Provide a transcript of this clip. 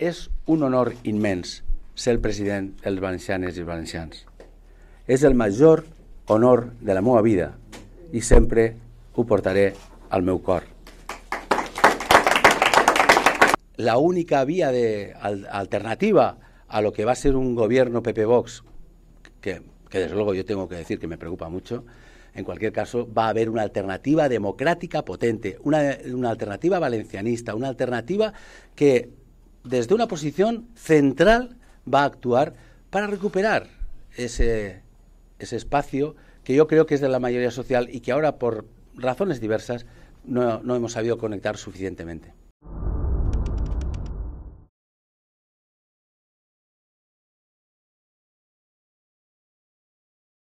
és un honor immens ser el president dels valencianes i valencians. És el major honor de la meva vida i sempre ho portaré al meu cor. La única via de alternativa a lo que va a ser un gobierno PP Vox, que, que desde luego yo tengo que decir que me preocupa mucho, en cualquier caso, va a haber una alternativa democrática potente, una, una alternativa valencianista, una alternativa que desde una posición central va a actuar para recuperar ese, espacio que yo creo que es de la mayoría social y que ahora por razones diversas no hemos sabido conectar suficientemente.